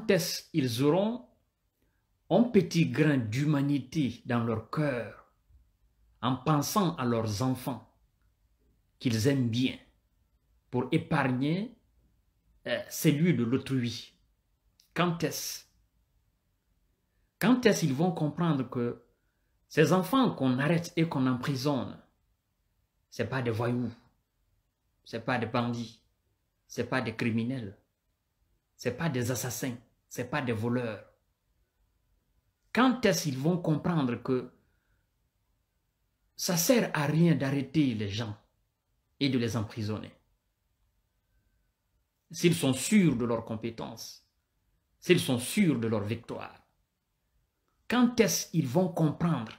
quand est-ce qu'ils auront un petit grain d'humanité dans leur cœur en pensant à leurs enfants qu'ils aiment bien pour épargner euh, celui de l'autrui Quand est-ce Quand est-ce qu'ils vont comprendre que ces enfants qu'on arrête et qu'on emprisonne, ce pas des voyous, ce pas des bandits, ce pas des criminels, ce pas des assassins, ce pas des voleurs. Quand est-ce qu'ils vont comprendre que ça sert à rien d'arrêter les gens et de les emprisonner S'ils sont sûrs de leurs compétences, s'ils sont sûrs de leur victoire, quand est-ce qu'ils vont comprendre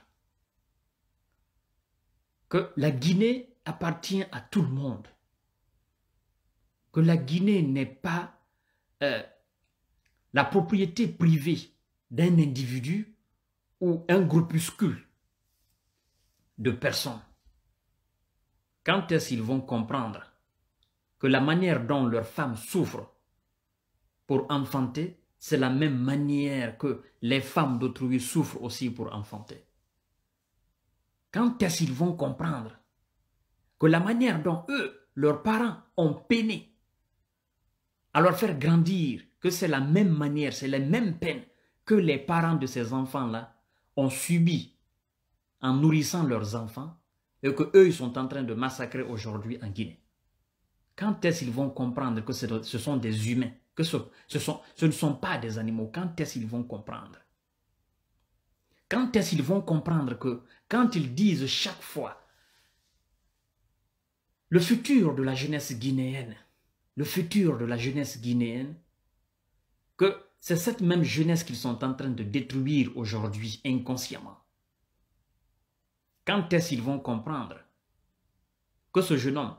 que la Guinée appartient à tout le monde, que la Guinée n'est pas euh, la propriété privée d'un individu ou un groupuscule de personnes. Quand est-ce qu'ils vont comprendre que la manière dont leurs femmes souffrent pour enfanter, c'est la même manière que les femmes d'autrui souffrent aussi pour enfanter Quand est-ce qu'ils vont comprendre que la manière dont eux, leurs parents, ont peiné à leur faire grandir que c'est la même manière, c'est la même peine que les parents de ces enfants-là ont subi en nourrissant leurs enfants et que eux ils sont en train de massacrer aujourd'hui en Guinée. Quand est-ce qu'ils vont comprendre que ce sont des humains, que ce, sont, ce ne sont pas des animaux Quand est-ce qu'ils vont comprendre Quand est-ce qu'ils vont comprendre que quand ils disent chaque fois le futur de la jeunesse guinéenne, le futur de la jeunesse guinéenne c'est cette même jeunesse qu'ils sont en train de détruire aujourd'hui inconsciemment. Quand est-ce qu'ils vont comprendre que ce jeune homme,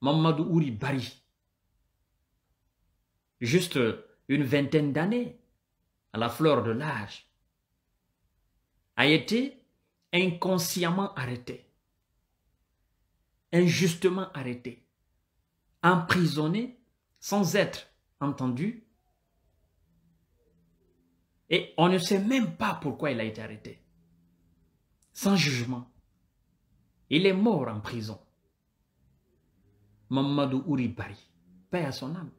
Mamadou Ouri Bari, juste une vingtaine d'années, à la fleur de l'âge, a été inconsciemment arrêté, injustement arrêté, emprisonné sans être entendu, et on ne sait même pas pourquoi il a été arrêté. Sans jugement. Il est mort en prison. Mamadou Bari. paix à son âme.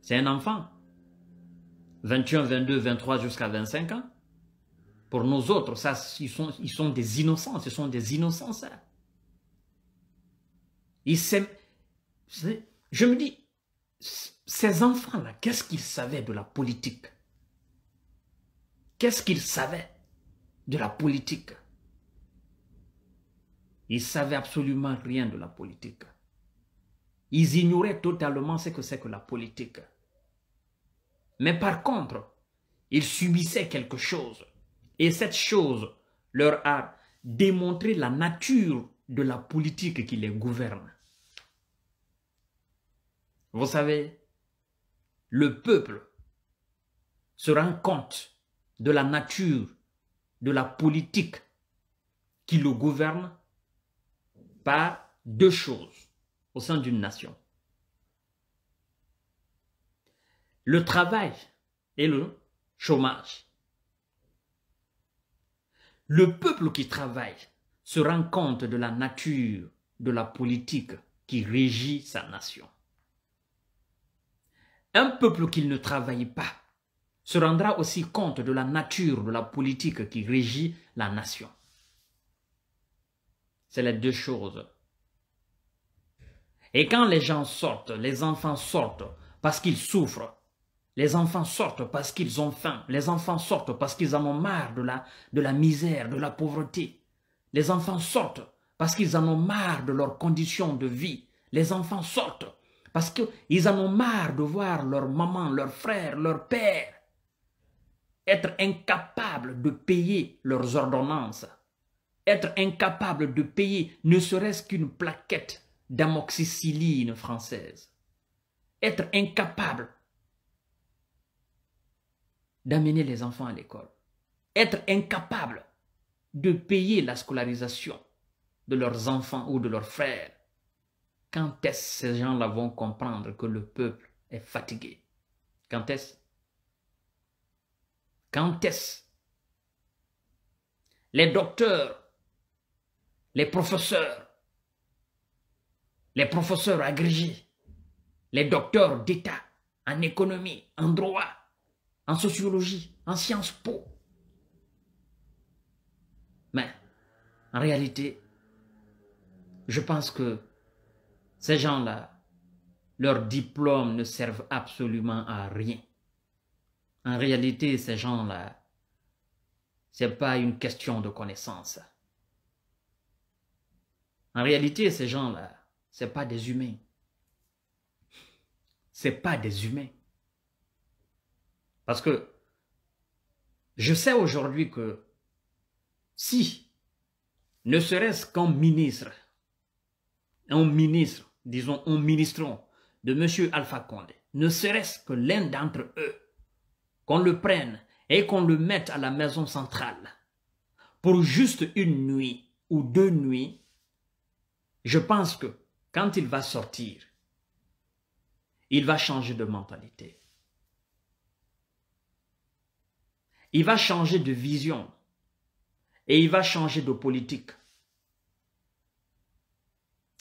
C'est un enfant. 21, 22, 23 jusqu'à 25 ans. Pour nous autres, ça, ils, sont, ils sont des innocents, ce sont des innocents. Ça. je me dis, ces enfants-là, qu'est-ce qu'ils savaient de la politique Qu'est-ce qu'ils savaient de la politique Ils savaient absolument rien de la politique. Ils ignoraient totalement ce que c'est que la politique. Mais par contre, ils subissaient quelque chose. Et cette chose leur a démontré la nature de la politique qui les gouverne. Vous savez, le peuple se rend compte de la nature, de la politique qui le gouverne par deux choses au sein d'une nation. Le travail et le chômage. Le peuple qui travaille se rend compte de la nature de la politique qui régit sa nation. Un peuple qui ne travaille pas se rendra aussi compte de la nature de la politique qui régit la nation. C'est les deux choses. Et quand les gens sortent, les enfants sortent parce qu'ils souffrent. Les enfants sortent parce qu'ils ont faim. Les enfants sortent parce qu'ils en ont marre de la, de la misère, de la pauvreté. Les enfants sortent parce qu'ils en ont marre de leurs conditions de vie. Les enfants sortent parce qu'ils en ont marre de voir leur maman, leur frère, leur père être incapable de payer leurs ordonnances, être incapable de payer ne serait-ce qu'une plaquette d'amoxicilline française, être incapable d'amener les enfants à l'école, être incapable de payer la scolarisation de leurs enfants ou de leurs frères. Quand est-ce que ces gens-là vont comprendre que le peuple est fatigué Quand est-ce les docteurs, les professeurs, les professeurs agrégés, les docteurs d'État en économie, en droit, en sociologie, en sciences po. Mais en réalité, je pense que ces gens-là, leurs diplômes ne servent absolument à rien. En réalité, ces gens-là, c'est pas une question de connaissance. En réalité, ces gens-là, c'est pas des humains. C'est pas des humains. Parce que je sais aujourd'hui que si, ne serait-ce qu'un ministre, un ministre, disons un ministre de M. Alpha Condé, ne serait-ce que l'un d'entre eux qu'on le prenne et qu'on le mette à la maison centrale pour juste une nuit ou deux nuits, je pense que quand il va sortir, il va changer de mentalité. Il va changer de vision et il va changer de politique.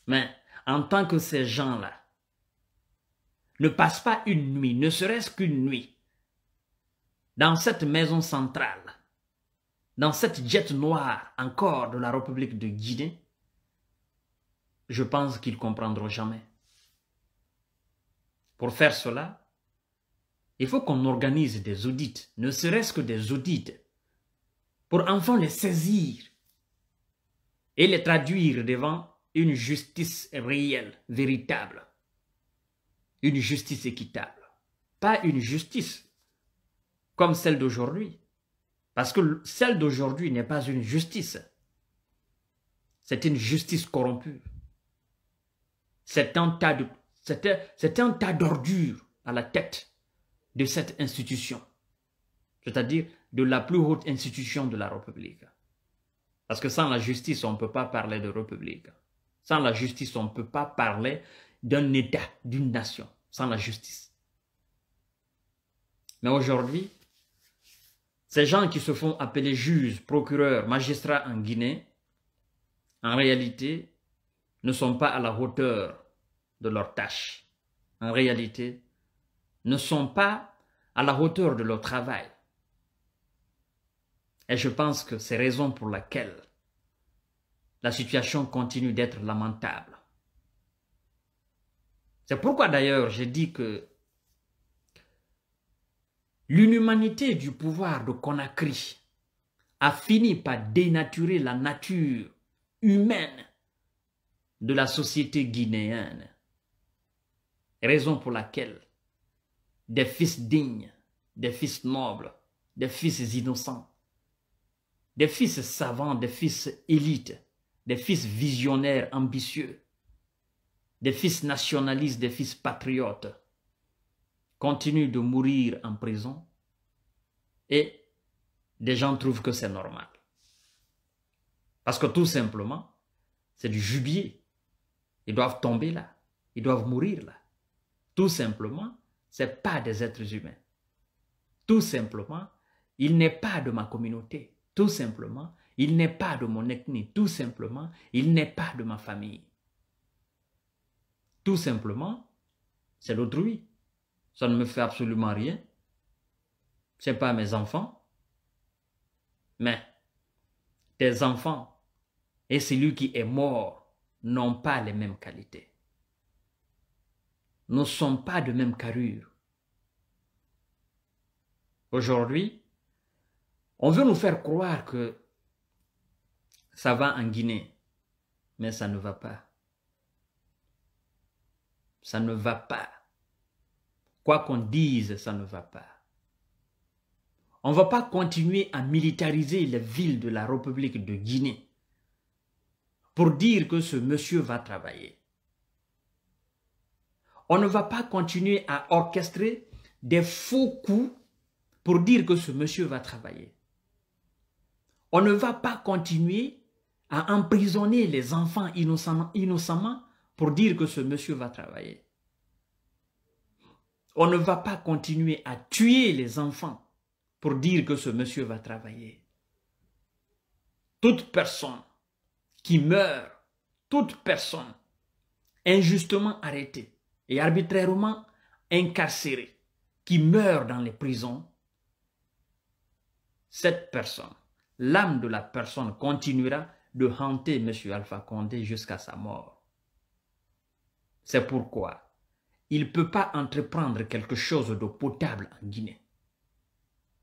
Mais en tant que ces gens-là ne passe pas une nuit, ne serait-ce qu'une nuit, dans cette maison centrale, dans cette jette noire encore de la République de Guinée, je pense qu'ils comprendront jamais. Pour faire cela, il faut qu'on organise des audits, ne serait-ce que des audits, pour enfin les saisir et les traduire devant une justice réelle, véritable, une justice équitable, pas une justice comme celle d'aujourd'hui. Parce que celle d'aujourd'hui n'est pas une justice. C'est une justice corrompue. C'est un tas d'ordures à la tête de cette institution. C'est-à-dire de la plus haute institution de la République. Parce que sans la justice, on ne peut pas parler de République. Sans la justice, on ne peut pas parler d'un État, d'une nation. Sans la justice. Mais aujourd'hui, ces gens qui se font appeler juges, procureurs, magistrats en Guinée, en réalité, ne sont pas à la hauteur de leur tâche. En réalité, ne sont pas à la hauteur de leur travail. Et je pense que c'est raison pour laquelle la situation continue d'être lamentable. C'est pourquoi d'ailleurs j'ai dit que L'inhumanité du pouvoir de Conakry a fini par dénaturer la nature humaine de la société guinéenne. Raison pour laquelle des fils dignes, des fils nobles, des fils innocents, des fils savants, des fils élites, des fils visionnaires ambitieux, des fils nationalistes, des fils patriotes, continuent de mourir en prison et des gens trouvent que c'est normal. Parce que tout simplement, c'est du jubilé. Ils doivent tomber là. Ils doivent mourir là. Tout simplement, ce n'est pas des êtres humains. Tout simplement, il n'est pas de ma communauté. Tout simplement, il n'est pas de mon ethnie. Tout simplement, il n'est pas de ma famille. Tout simplement, c'est l'autrui. Ça ne me fait absolument rien. Ce n'est pas mes enfants. Mais tes enfants et celui qui est mort n'ont pas les mêmes qualités. Ne sont pas de même carrure. Aujourd'hui, on veut nous faire croire que ça va en Guinée, mais ça ne va pas. Ça ne va pas. Quoi qu'on dise, ça ne va pas. On ne va pas continuer à militariser les villes de la République de Guinée pour dire que ce monsieur va travailler. On ne va pas continuer à orchestrer des faux coups pour dire que ce monsieur va travailler. On ne va pas continuer à emprisonner les enfants innocemment pour dire que ce monsieur va travailler. On ne va pas continuer à tuer les enfants pour dire que ce monsieur va travailler. Toute personne qui meurt, toute personne injustement arrêtée et arbitrairement incarcérée, qui meurt dans les prisons, cette personne, l'âme de la personne continuera de hanter M. Alpha Condé jusqu'à sa mort. C'est pourquoi il ne peut pas entreprendre quelque chose de potable en Guinée.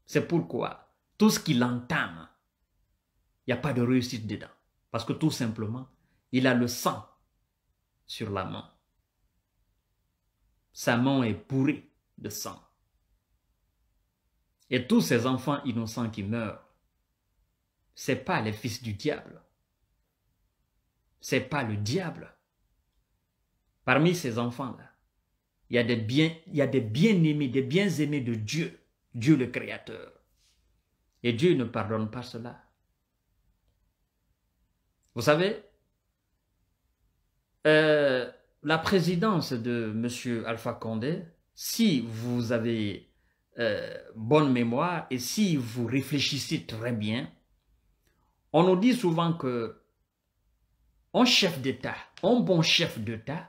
C'est pourquoi tout ce qu'il entame, il n'y a pas de réussite dedans. Parce que tout simplement, il a le sang sur la main. Sa main est pourrie de sang. Et tous ces enfants innocents qui meurent, ce n'est pas les fils du diable. Ce n'est pas le diable. Parmi ces enfants-là, il y a des bien, des aimés des bien-aimés de Dieu, Dieu le Créateur. Et Dieu ne pardonne pas cela. Vous savez, euh, la présidence de M. Alpha Condé, si vous avez euh, bonne mémoire et si vous réfléchissez très bien, on nous dit souvent que un chef d'État, un bon chef d'État,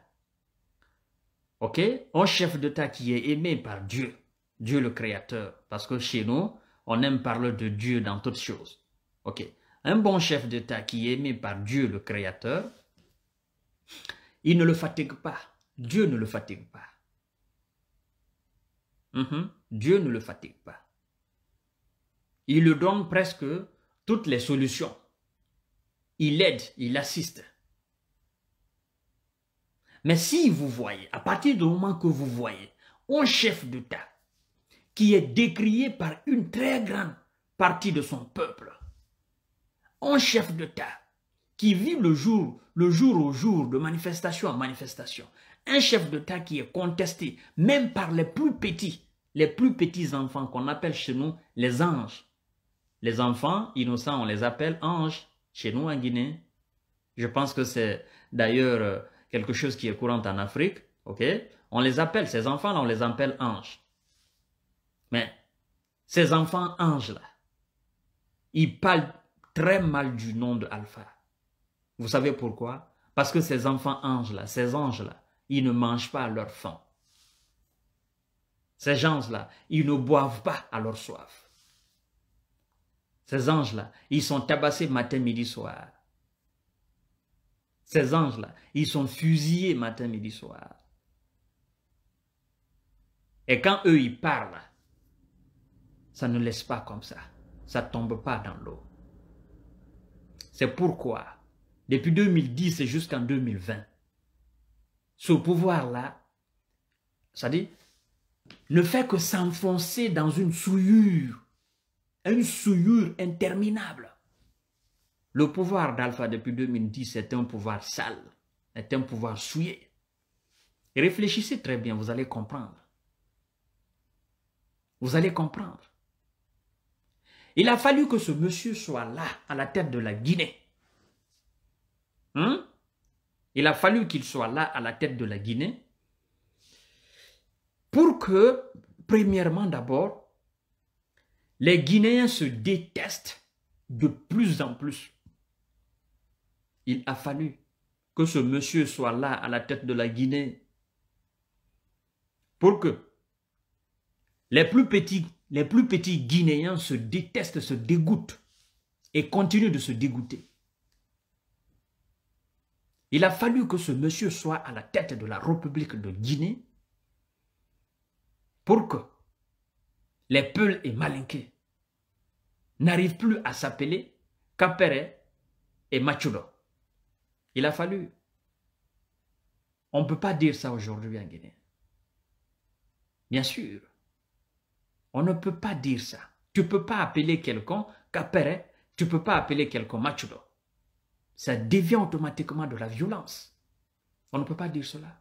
un chef d'État qui est aimé par Dieu, Dieu le Créateur. Parce que chez nous, on aime parler de Dieu dans toutes choses. Ok Un bon chef d'État qui est aimé par Dieu le Créateur, il ne le fatigue pas. Dieu ne le fatigue pas. Mhm. Dieu ne le fatigue pas. Il lui donne presque toutes les solutions. Il aide, il assiste. Mais si vous voyez, à partir du moment que vous voyez un chef d'État qui est décrié par une très grande partie de son peuple, un chef d'État qui vit le jour, le jour au jour, de manifestation en manifestation, un chef d'État qui est contesté même par les plus petits, les plus petits enfants qu'on appelle chez nous les anges. Les enfants innocents, on les appelle anges chez nous en Guinée. Je pense que c'est d'ailleurs euh, quelque chose qui est courant en Afrique, ok On les appelle, ces enfants-là, on les appelle anges. Mais ces enfants anges-là, ils parlent très mal du nom de Alpha. Vous savez pourquoi Parce que ces enfants anges-là, ces anges-là, ils ne mangent pas à leur faim. Ces gens-là, ils ne boivent pas à leur soif. Ces anges-là, ils sont tabassés matin, midi, soir. Ces anges-là, ils sont fusillés matin, midi, soir. Et quand eux, ils parlent, ça ne laisse pas comme ça. Ça ne tombe pas dans l'eau. C'est pourquoi, depuis 2010 jusqu'en 2020, ce pouvoir-là, ça dit, ne fait que s'enfoncer dans une souillure, une souillure interminable. Le pouvoir d'Alpha depuis 2010 est un pouvoir sale, est un pouvoir souillé. réfléchissez très bien, vous allez comprendre. Vous allez comprendre. Il a fallu que ce monsieur soit là, à la tête de la Guinée. Hein? Il a fallu qu'il soit là, à la tête de la Guinée, pour que, premièrement d'abord, les Guinéens se détestent de plus en plus il a fallu que ce monsieur soit là à la tête de la Guinée pour que les plus petits, les plus petits Guinéens se détestent, se dégoûtent et continuent de se dégoûter. Il a fallu que ce monsieur soit à la tête de la République de Guinée pour que les Peuls et Malinqués n'arrivent plus à s'appeler Capere et Machudo. Il a fallu. On ne peut pas dire ça aujourd'hui en Guinée. Bien sûr. On ne peut pas dire ça. Tu ne peux pas appeler quelqu'un Capere, tu ne peux pas appeler quelqu'un Machudo. Ça devient automatiquement de la violence. On ne peut pas dire cela.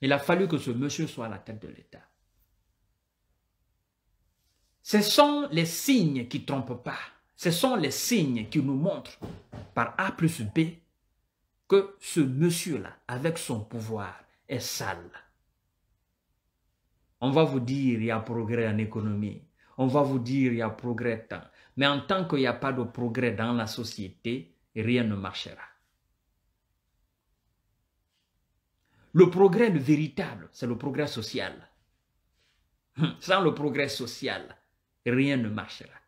Il a fallu que ce monsieur soit à la tête de l'État. Ce sont les signes qui ne trompent pas. Ce sont les signes qui nous montrent par A plus B que ce monsieur-là, avec son pouvoir, est sale. On va vous dire il y a progrès en économie, on va vous dire il y a progrès tant, mais en tant qu'il n'y a pas de progrès dans la société, rien ne marchera. Le progrès le véritable, c'est le progrès social. Sans le progrès social, rien ne marchera.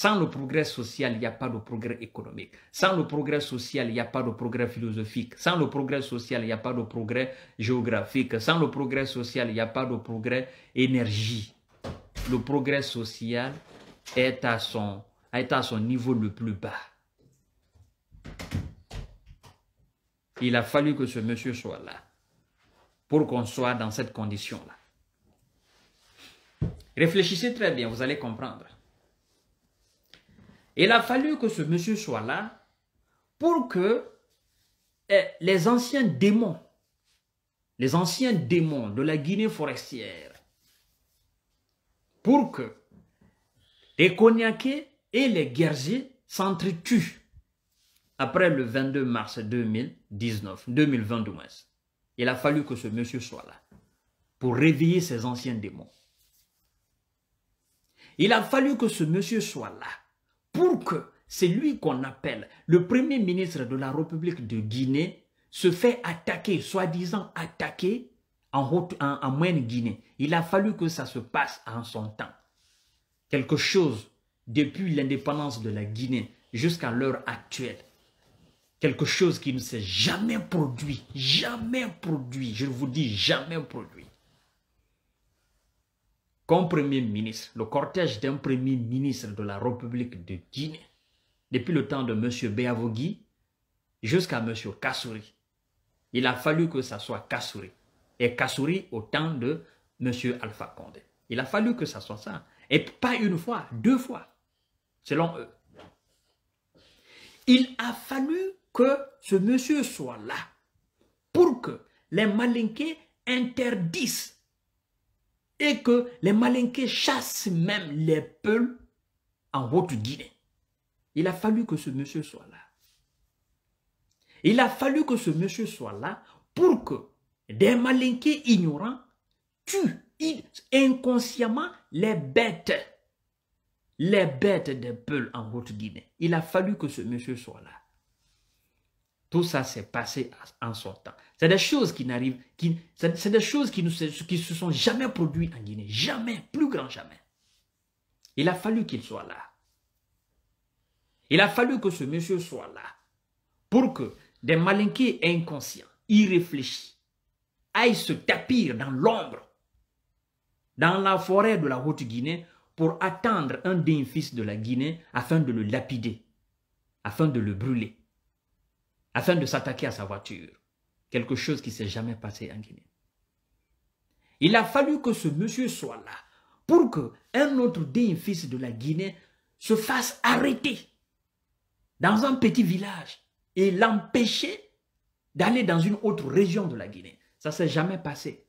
Sans le progrès social, il n'y a pas de progrès économique. Sans le progrès social, il n'y a pas de progrès philosophique. Sans le progrès social, il n'y a pas de progrès géographique. Sans le progrès social, il n'y a pas de progrès énergie. Le progrès social est à son, est à son niveau le plus bas. Il a fallu que ce monsieur soit là pour qu'on soit dans cette condition-là. Réfléchissez très bien, vous allez comprendre. Il a fallu que ce monsieur soit là pour que eh, les anciens démons, les anciens démons de la Guinée forestière, pour que les cognacés et les guerriers s'entretuent après le 22 mars 2019, 2020 Il a fallu que ce monsieur soit là pour réveiller ces anciens démons. Il a fallu que ce monsieur soit là pour que c'est lui qu'on appelle le premier ministre de la République de Guinée se fait attaquer, soi-disant attaquer en, en, en moyenne Guinée. Il a fallu que ça se passe en son temps. Quelque chose depuis l'indépendance de la Guinée jusqu'à l'heure actuelle. Quelque chose qui ne s'est jamais produit, jamais produit, je vous dis jamais produit comme premier ministre, le cortège d'un premier ministre de la République de Guinée, depuis le temps de M. Béavogui jusqu'à M. Kassouri. Il a fallu que ça soit Kassouri. Et Kassouri au temps de M. Alpha Condé. Il a fallu que ça soit ça. Et pas une fois, deux fois, selon eux. Il a fallu que ce monsieur soit là pour que les malinqués interdisent et que les Malinqués chassent même les peuls en Haute-Guinée. Il a fallu que ce monsieur soit là. Il a fallu que ce monsieur soit là pour que des Malinqués ignorants tuent inconsciemment les bêtes, les bêtes des peuls en Haute-Guinée. Il a fallu que ce monsieur soit là. Tout ça s'est passé en son temps. C'est des choses qui n'arrivent, c'est des choses qui ne qui se sont jamais produites en Guinée. Jamais, plus grand jamais. Il a fallu qu'il soit là. Il a fallu que ce monsieur soit là pour que des malinqués inconscients, irréfléchis, aillent se tapir dans l'ombre, dans la forêt de la Haute-Guinée, pour attendre un dénifice fils de la Guinée afin de le lapider, afin de le brûler afin de s'attaquer à sa voiture. Quelque chose qui ne s'est jamais passé en Guinée. Il a fallu que ce monsieur soit là pour que un autre digne fils de la Guinée se fasse arrêter dans un petit village et l'empêcher d'aller dans une autre région de la Guinée. Ça ne s'est jamais passé.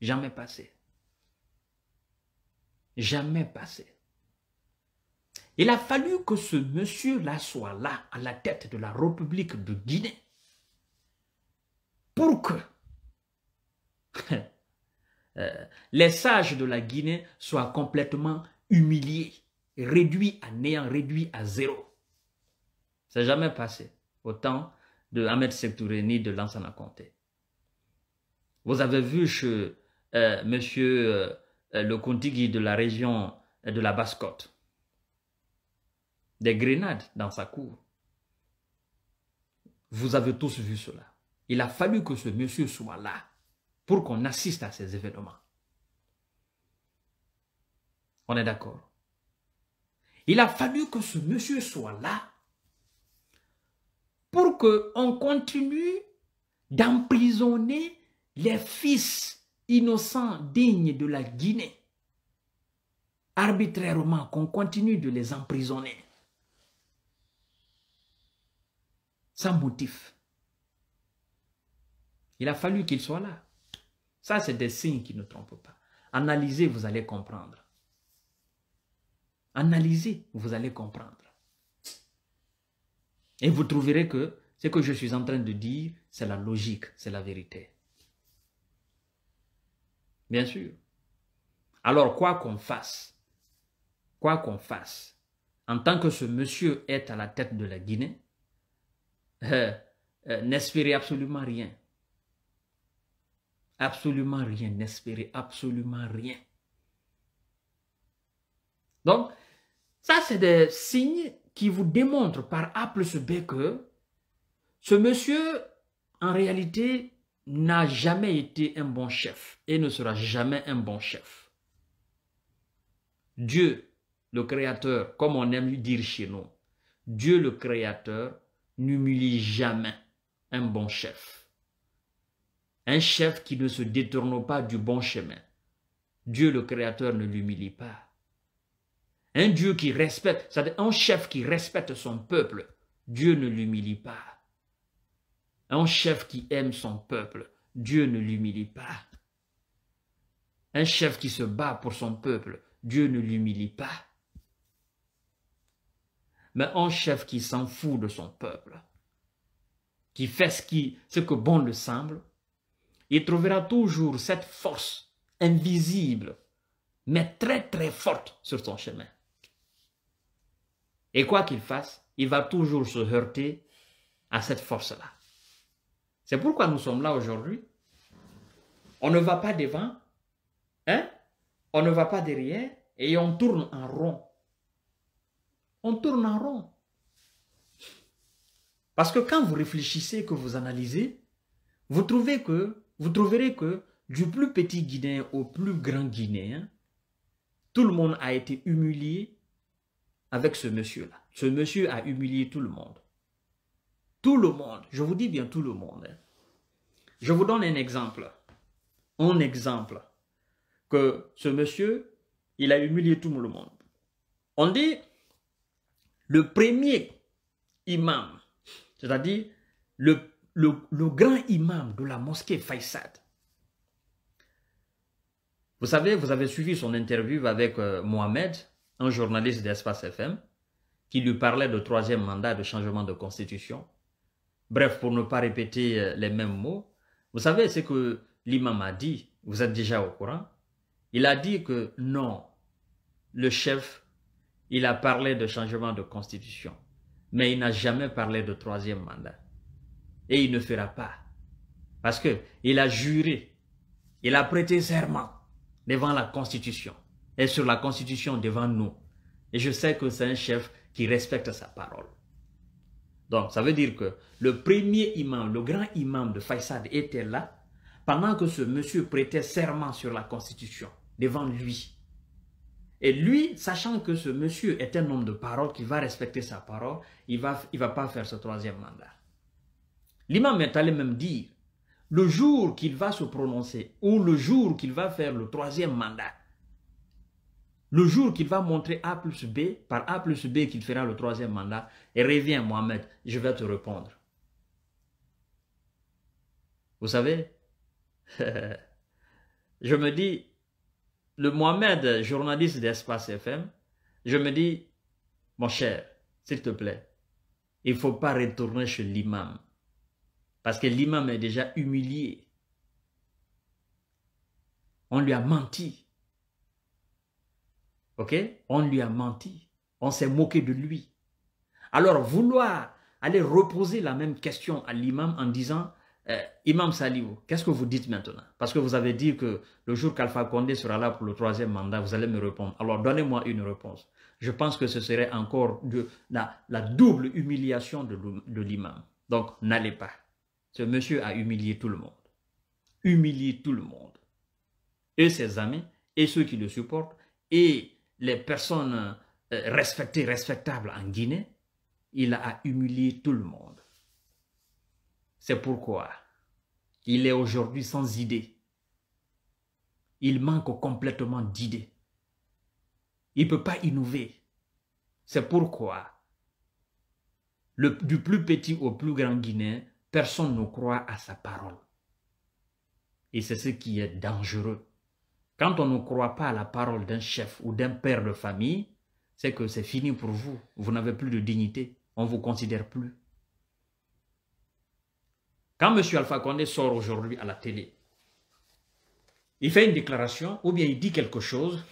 Jamais passé. Jamais passé. Il a fallu que ce monsieur-là soit là, à la tête de la République de Guinée, pour que euh, les sages de la Guinée soient complètement humiliés, réduits à néant, réduits à zéro. Ça n'a jamais passé autant temps de Ahmed Sektouré ni de Lansana Conté. Vous avez vu chez euh, monsieur euh, le Contigui de la région de la Basse-Côte, des grenades dans sa cour. Vous avez tous vu cela. Il a fallu que ce monsieur soit là pour qu'on assiste à ces événements. On est d'accord. Il a fallu que ce monsieur soit là pour qu'on continue d'emprisonner les fils innocents dignes de la Guinée arbitrairement, qu'on continue de les emprisonner. sans motif. Il a fallu qu'il soit là. Ça, c'est des signes qui ne trompent pas. Analysez, vous allez comprendre. Analysez, vous allez comprendre. Et vous trouverez que ce que je suis en train de dire, c'est la logique, c'est la vérité. Bien sûr. Alors, quoi qu'on fasse, quoi qu'on fasse, en tant que ce monsieur est à la tête de la Guinée, euh, euh, n'espérez absolument rien. Absolument rien, n'espérez absolument rien. Donc, ça, c'est des signes qui vous démontrent par A plus B que ce monsieur, en réalité, n'a jamais été un bon chef et ne sera jamais un bon chef. Dieu, le Créateur, comme on aime lui dire chez nous, Dieu le Créateur n'humilie jamais un bon chef. Un chef qui ne se détourne pas du bon chemin. Dieu le Créateur ne l'humilie pas. Un Dieu qui respecte, un chef qui respecte son peuple, Dieu ne l'humilie pas. Un chef qui aime son peuple, Dieu ne l'humilie pas. Un chef qui se bat pour son peuple, Dieu ne l'humilie pas mais un chef qui s'en fout de son peuple, qui fait ce, qui, ce que bon le semble, il trouvera toujours cette force invisible, mais très très forte sur son chemin. Et quoi qu'il fasse, il va toujours se heurter à cette force-là. C'est pourquoi nous sommes là aujourd'hui. On ne va pas devant, hein? on ne va pas derrière, et on tourne en rond on tourne en rond. Parce que quand vous réfléchissez, que vous analysez, vous, trouvez que, vous trouverez que du plus petit Guinéen au plus grand Guinéen, tout le monde a été humilié avec ce monsieur-là. Ce monsieur a humilié tout le monde. Tout le monde, je vous dis bien tout le monde. Hein. Je vous donne un exemple. Un exemple. Que ce monsieur, il a humilié tout le monde. On dit, le premier imam, c'est-à-dire le, grand imam de la mosquée Faisad. Vous savez, vous avez suivi son interview avec euh, Mohamed, un journaliste d'Espace FM, qui lui parlait de troisième mandat de changement de constitution. Bref, pour ne pas répéter euh, les mêmes mots, vous savez ce que l'imam a dit, vous êtes déjà au courant. Il a dit que non, le chef il a parlé de changement de constitution, mais il n'a jamais parlé de troisième mandat. Et il ne fera pas. Parce que il a juré, il a prêté serment devant la constitution et sur la constitution devant nous. Et je sais que c'est un chef qui respecte sa parole. Donc, ça veut dire que le premier imam, le grand imam de Faisad était là pendant que ce monsieur prêtait serment sur la constitution devant lui. Et lui, sachant que ce monsieur est un homme de parole, qui va respecter sa parole, il ne va, il va pas faire ce troisième mandat. L'imam est allé même dire, le jour qu'il va se prononcer ou le jour qu'il va faire le troisième mandat, le jour qu'il va montrer A plus B, par A plus B qu'il fera le troisième mandat, et reviens Mohamed, je vais te répondre. Vous savez, je me dis, le Mohamed, euh, journaliste d'Espace FM, je me dis, mon cher, s'il te plaît, il ne faut pas retourner chez l'imam. Parce que l'imam est déjà humilié. On lui a menti. OK On lui a menti. On s'est moqué de lui. Alors vouloir aller reposer la même question à l'imam en disant eh, Imam Saliou, qu'est-ce que vous dites maintenant Parce que vous avez dit que le jour qu'Alpha Condé sera là pour le troisième mandat, vous allez me répondre. Alors donnez-moi une réponse. Je pense que ce serait encore la, double humiliation de, de l'imam. Donc n'allez pas. Ce monsieur a humilié tout le monde. Humilié tout le monde. Et ses amis, et ceux qui le supportent, et les personnes euh, respectées, respectables en Guinée. Il a humilié tout le monde. C'est pourquoi il est aujourd'hui sans idée. Il manque complètement d'idées. Il ne peut pas innover. C'est pourquoi du plus petit au plus grand Guinéen, personne ne croit à sa parole. Et c'est ce qui est dangereux. Quand on ne croit pas à la parole d'un chef ou d'un père de famille, c'est que c'est fini pour vous. Vous n'avez plus de dignité. On ne vous considère plus. Quand M. Alpha Condé sort aujourd'hui à la télé, il fait une déclaration ou bien il dit quelque chose,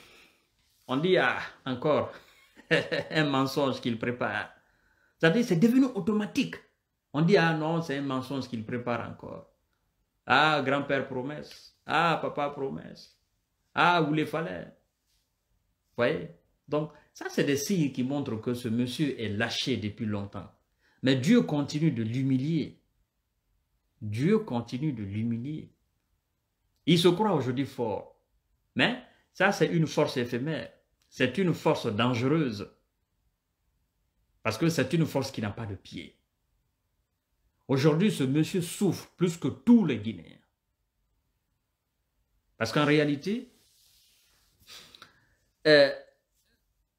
on dit ah, encore un mensonge qu'il prépare. C'est-à-dire c'est devenu automatique. On dit ah non, c'est un mensonge qu'il prépare encore. Ah, grand-père promesse. Ah, papa promesse. Ah, où les fallait. Vous voyez Donc, ça, c'est des signes qui montrent que ce monsieur est lâché depuis longtemps. Mais Dieu continue de l'humilier. Dieu continue de l'humilier. Il se croit aujourd'hui fort, mais ça c'est une force éphémère, c'est une force dangereuse, parce que c'est une force qui n'a pas de pied. Aujourd'hui, ce monsieur souffre plus que tous les Guinéens. Parce qu'en réalité, euh,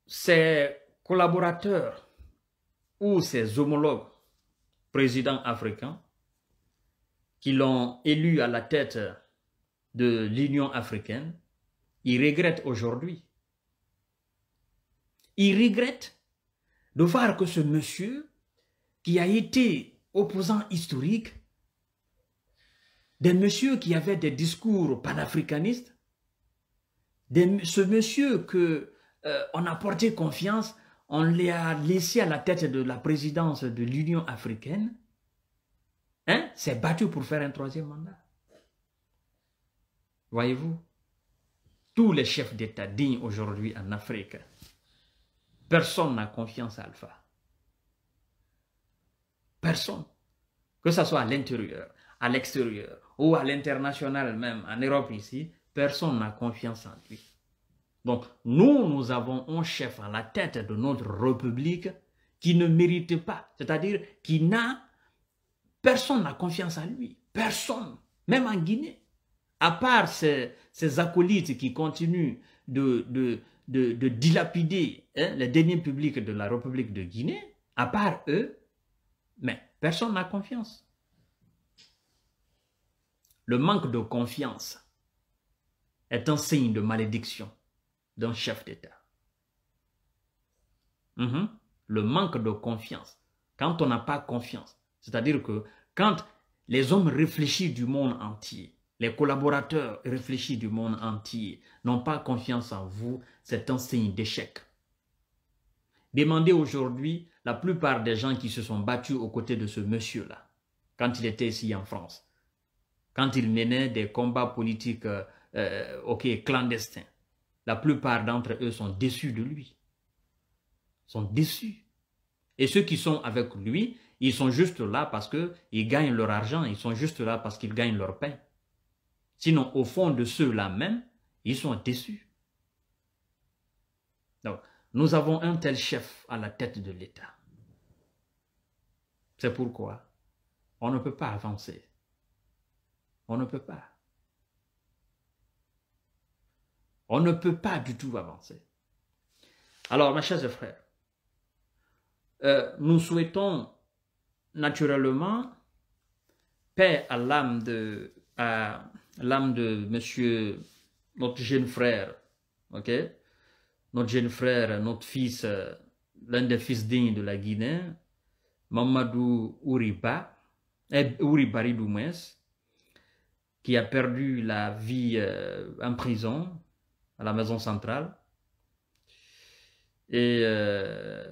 ses collaborateurs ou ses homologues présidents africains qui l'ont élu à la tête de l'Union africaine, il regrette aujourd'hui. Il regrette de voir que ce monsieur, qui a été opposant historique, des monsieur qui avaient des discours panafricanistes, ce monsieur que euh, on a porté confiance, on l'a laissé à la tête de la présidence de l'Union africaine, s'est battu pour faire un troisième mandat. Voyez-vous Tous les chefs d'État dignes aujourd'hui en Afrique, personne n'a confiance à Alpha. Personne. Que ce soit à l'intérieur, à l'extérieur ou à l'international même, en Europe ici, personne n'a confiance en lui. Donc, nous, nous avons un chef à la tête de notre République qui ne mérite pas, c'est-à-dire qui n'a Personne n'a confiance en lui. Personne. Même en Guinée. À part ces, acolytes qui continuent de, dilapider hein, les deniers publics de la République de Guinée, à part eux, mais personne n'a confiance. Le manque de confiance est un signe de malédiction d'un chef d'État. Mhm. Le manque de confiance. Quand on n'a pas confiance, c'est-à-dire que quand les hommes réfléchis du monde entier, les collaborateurs réfléchis du monde entier n'ont pas confiance en vous, c'est un signe d'échec. Demandez aujourd'hui la plupart des gens qui se sont battus aux côtés de ce monsieur-là, quand il était ici en France, quand il menait des combats politiques euh, clandestins. La plupart d'entre eux sont déçus de lui, sont déçus. Et ceux qui sont avec lui ils sont juste là parce qu'ils gagnent leur argent, ils sont juste là parce qu'ils gagnent leur pain. Sinon, au fond de ceux-là même, ils sont déçus. Donc, nous avons un tel chef à la tête de l'État. C'est pourquoi on ne peut pas avancer. On ne peut pas. On ne peut pas du tout avancer. Alors, mes chers frères, euh, nous souhaitons naturellement, paix à l'âme de, à l'âme de monsieur, notre jeune frère, ok? Notre jeune frère, notre fils, euh, l'un des fils dignes de la Guinée, Mamadou Ouriba, eh, Ouribari Doumès, qui a perdu la vie euh, en prison, à la maison centrale. Et euh,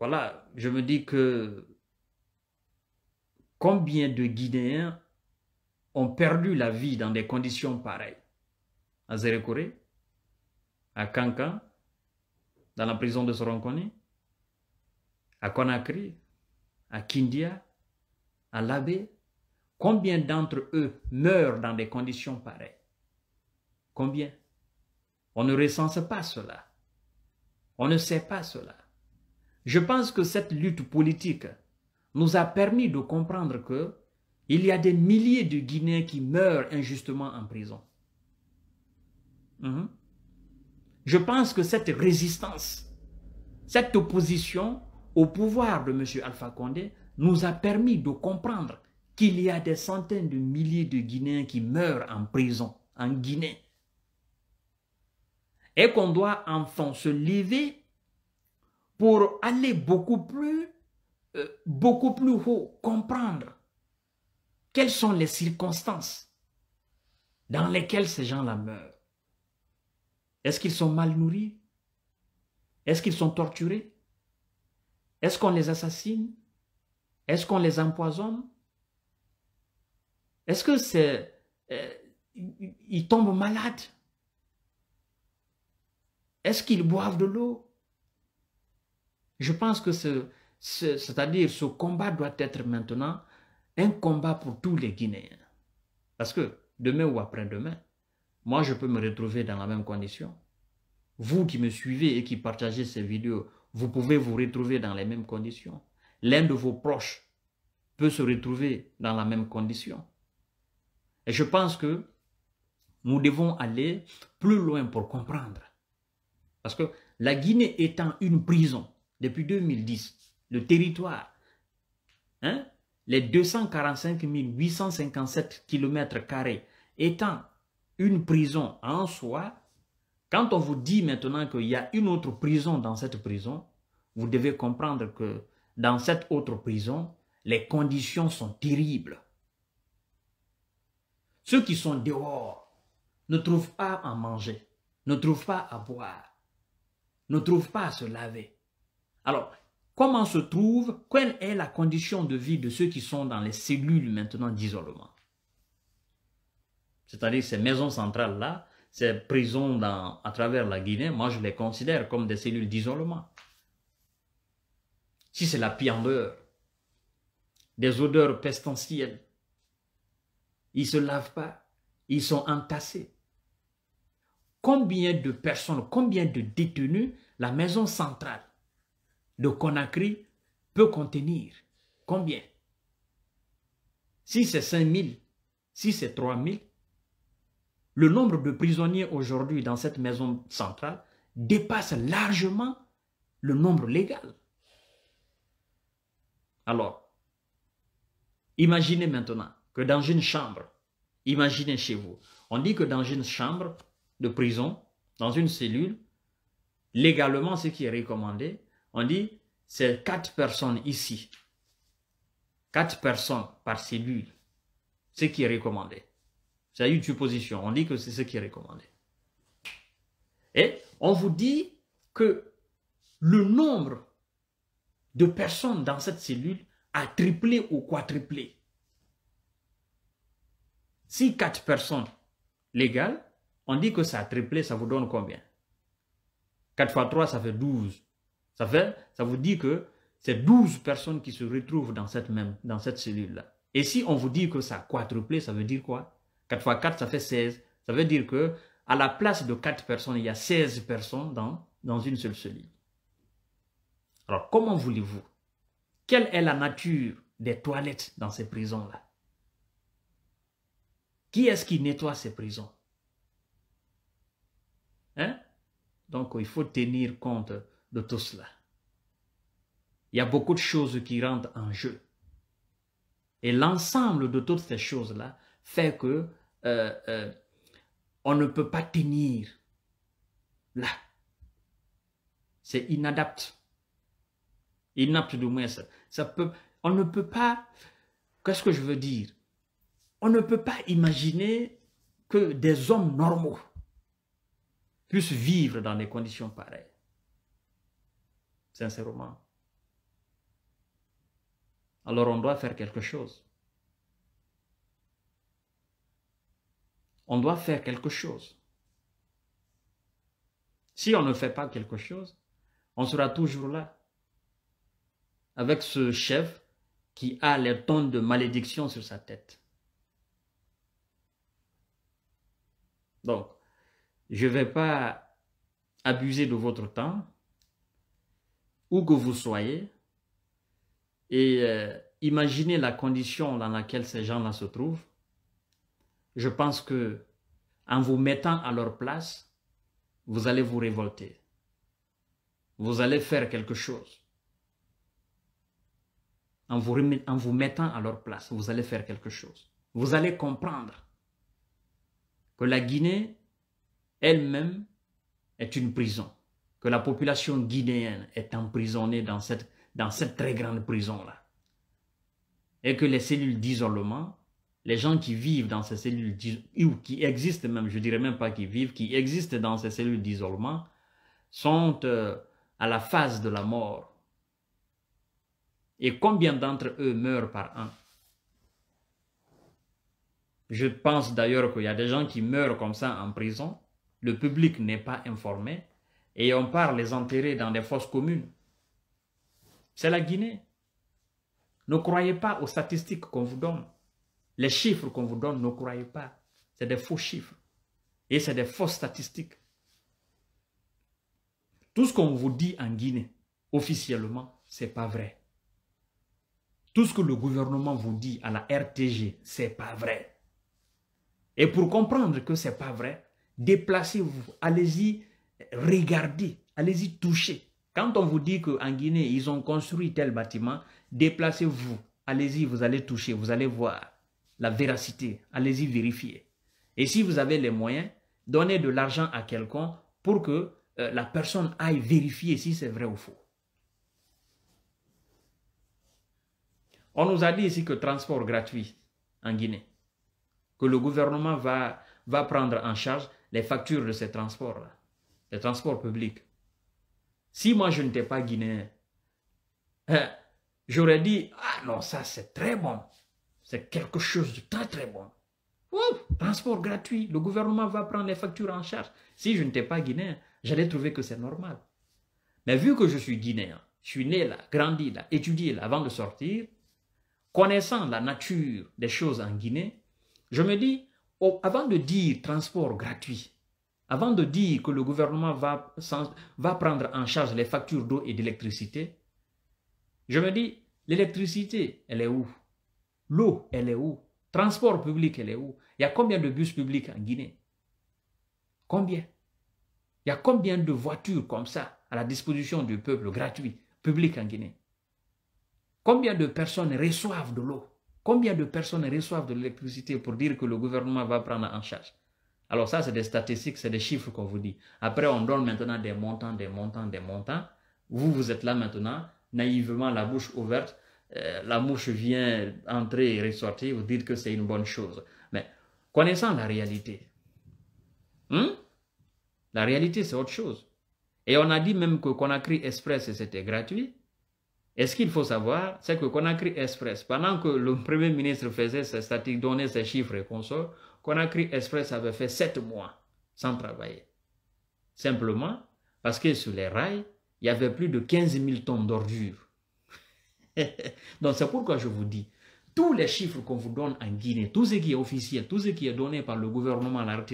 voilà, je me dis que Combien de Guinéens ont perdu la vie dans des conditions pareilles À Zérekoré, à Kankan, dans la prison de Soronkoni, à Conakry, à Kindia, à Labé, combien d'entre eux meurent dans des conditions pareilles Combien On ne recense pas cela. On ne sait pas cela. Je pense que cette lutte politique nous a permis de comprendre que il y a des milliers de Guinéens qui meurent injustement en prison. Mhm. Je pense que cette résistance, cette opposition au pouvoir de M. Alpha Condé nous a permis de comprendre qu'il y a des centaines de milliers de Guinéens qui meurent en prison, en Guinée. Et qu'on doit enfin se lever pour aller beaucoup plus euh, beaucoup plus haut, comprendre quelles sont les circonstances dans lesquelles ces gens-là meurent. Est-ce qu'ils sont mal nourris Est-ce qu'ils sont torturés Est-ce qu'on les assassine Est-ce qu'on les empoisonne Est-ce que c'est... Euh, ils tombent malades Est-ce qu'ils boivent de l'eau Je pense que c'est c'est-à-dire ce combat doit être maintenant un combat pour tous les Guinéens. Parce que demain ou après-demain, moi je peux me retrouver dans la même condition. Vous qui me suivez et qui partagez ces vidéos, vous pouvez vous retrouver dans les mêmes conditions. L'un de vos proches peut se retrouver dans la même condition. Et je pense que nous devons aller plus loin pour comprendre. Parce que la Guinée étant une prison depuis 2010, le territoire. Hein? Les 245 857 km étant une prison en soi, quand on vous dit maintenant qu'il y a une autre prison dans cette prison, vous devez comprendre que dans cette autre prison, les conditions sont terribles. Ceux qui sont dehors ne trouvent pas à manger, ne trouvent pas à boire, ne trouvent pas à se laver. Alors, comment se trouve, quelle est la condition de vie de ceux qui sont dans les cellules maintenant d'isolement. C'est-à-dire ces maisons centrales-là, ces prisons dans, à travers la Guinée, moi je les considère comme des cellules d'isolement. Si c'est la piandeur, des odeurs pestentielles, ils ne se lavent pas, ils sont entassés. Combien de personnes, combien de détenus la maison centrale de Conakry peut contenir combien Si c'est 5000, si c'est 3000, le nombre de prisonniers aujourd'hui dans cette maison centrale dépasse largement le nombre légal. Alors, imaginez maintenant que dans une chambre, imaginez chez vous, on dit que dans une chambre de prison, dans une cellule, légalement, ce qui est recommandé, on dit, c'est quatre personnes ici. Quatre personnes par cellule. Ce qui est recommandé. C'est une supposition. On dit que c'est ce qui est recommandé. Et on vous dit que le nombre de personnes dans cette cellule a triplé ou quadruplé. Si quatre personnes légales, on dit que ça a triplé, ça vous donne combien 4 fois 3, ça fait 12. Ça vous dit que c'est 12 personnes qui se retrouvent dans cette même, dans cette cellule-là. Et si on vous dit que ça a quadruplé, ça veut dire quoi 4 x 4, ça fait 16. Ça veut dire qu'à la place de 4 personnes, il y a 16 personnes dans, dans une seule cellule. Alors, comment voulez-vous Quelle est la nature des toilettes dans ces prisons-là Qui est-ce qui nettoie ces prisons Hein Donc, il faut tenir compte de tout cela. Il y a beaucoup de choses qui rentrent en jeu. Et l'ensemble de toutes ces choses-là fait que euh, euh, on ne peut pas tenir là. C'est inadapte. Inapte du moins ça peut, on ne peut pas. Qu'est-ce que je veux dire On ne peut pas imaginer que des hommes normaux puissent vivre dans des conditions pareilles sincèrement. Alors on doit faire quelque chose. On doit faire quelque chose. Si on ne fait pas quelque chose, on sera toujours là. Avec ce chef qui a les tonnes de malédiction sur sa tête. Donc, je ne vais pas abuser de votre temps où que vous soyez, et euh, imaginez la condition dans laquelle ces gens-là se trouvent, je pense que en vous mettant à leur place, vous allez vous révolter. Vous allez faire quelque chose. En vous, en vous mettant à leur place, vous allez faire quelque chose. Vous allez comprendre que la Guinée elle-même est une prison que la population guinéenne est emprisonnée dans cette, dans cette très grande prison-là. Et que les cellules d'isolement, les gens qui vivent dans ces cellules, ou qui existent même, je dirais même pas qui vivent, qui existent dans ces cellules d'isolement, sont euh, à la phase de la mort. Et combien d'entre eux meurent par an Je pense d'ailleurs qu'il y a des gens qui meurent comme ça en prison. Le public n'est pas informé et on part les enterrer dans des fosses communes. C'est la Guinée. Ne croyez pas aux statistiques qu'on vous donne. Les chiffres qu'on vous donne, ne croyez pas. C'est des faux chiffres. Et c'est des fausses statistiques. Tout ce qu'on vous dit en Guinée, officiellement, c'est pas vrai. Tout ce que le gouvernement vous dit à la RTG, c'est pas vrai. Et pour comprendre que c'est pas vrai, déplacez-vous, allez-y regardez, allez-y toucher. Quand on vous dit qu'en Guinée, ils ont construit tel bâtiment, déplacez-vous, allez-y, vous allez toucher, vous allez voir la véracité, allez-y vérifier. Et si vous avez les moyens, donnez de l'argent à quelqu'un pour que euh, la personne aille vérifier si c'est vrai ou faux. On nous a dit ici que transport gratuit en Guinée, que le gouvernement va, va prendre en charge les factures de ces transports-là les transports publics. Si moi je n'étais pas guinéen, hein, j'aurais dit, ah non, ça c'est très bon. C'est quelque chose de très très bon. transport gratuit, le gouvernement va prendre les factures en charge. Si je n'étais pas guinéen, j'allais trouver que c'est normal. Mais vu que je suis guinéen, je suis né là, grandi là, étudié là avant de sortir, connaissant la nature des choses en Guinée, je me dis, oh, avant de dire transport gratuit, avant de dire que le gouvernement va, va prendre en charge les factures d'eau et d'électricité, je me dis, l'électricité, elle est où L'eau, elle est où Transport public, elle est où Il y a combien de bus publics en Guinée Combien Il y a combien de voitures comme ça à la disposition du peuple gratuit, public en Guinée Combien de personnes reçoivent de l'eau Combien de personnes reçoivent de l'électricité pour dire que le gouvernement va prendre en charge alors ça, c'est des statistiques, c'est des chiffres qu'on vous dit. Après, on donne maintenant des montants, des montants, des montants. Vous, vous êtes là maintenant, naïvement, la bouche ouverte. Euh, la mouche vient entrer et ressortir. Vous dites que c'est une bonne chose. Mais connaissant la réalité, hein, la réalité, c'est autre chose. Et on a dit même que Conakry Express, c'était gratuit. Et ce qu'il faut savoir, c'est que Conakry Express, pendant que le Premier ministre faisait ses statistiques, donnait ses chiffres et consorts, Conakry Express avait fait sept mois sans travailler. Simplement parce que sur les rails, il y avait plus de 15 000 tonnes d'ordures. Donc c'est pourquoi je vous dis, tous les chiffres qu'on vous donne en Guinée, tout ce qui est officiel, tout ce qui est donné par le gouvernement à la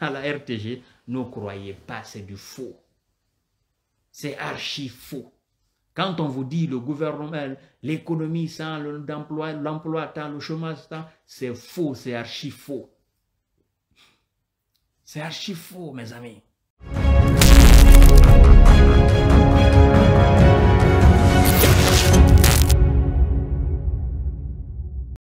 à la RTG ne croyez pas, c'est du faux. C'est archi faux. Quand on vous dit le gouvernement, l'économie sans l'emploi, l'emploi tant, le chômage c'est faux, c'est archi faux. C'est archi faux, mes amis.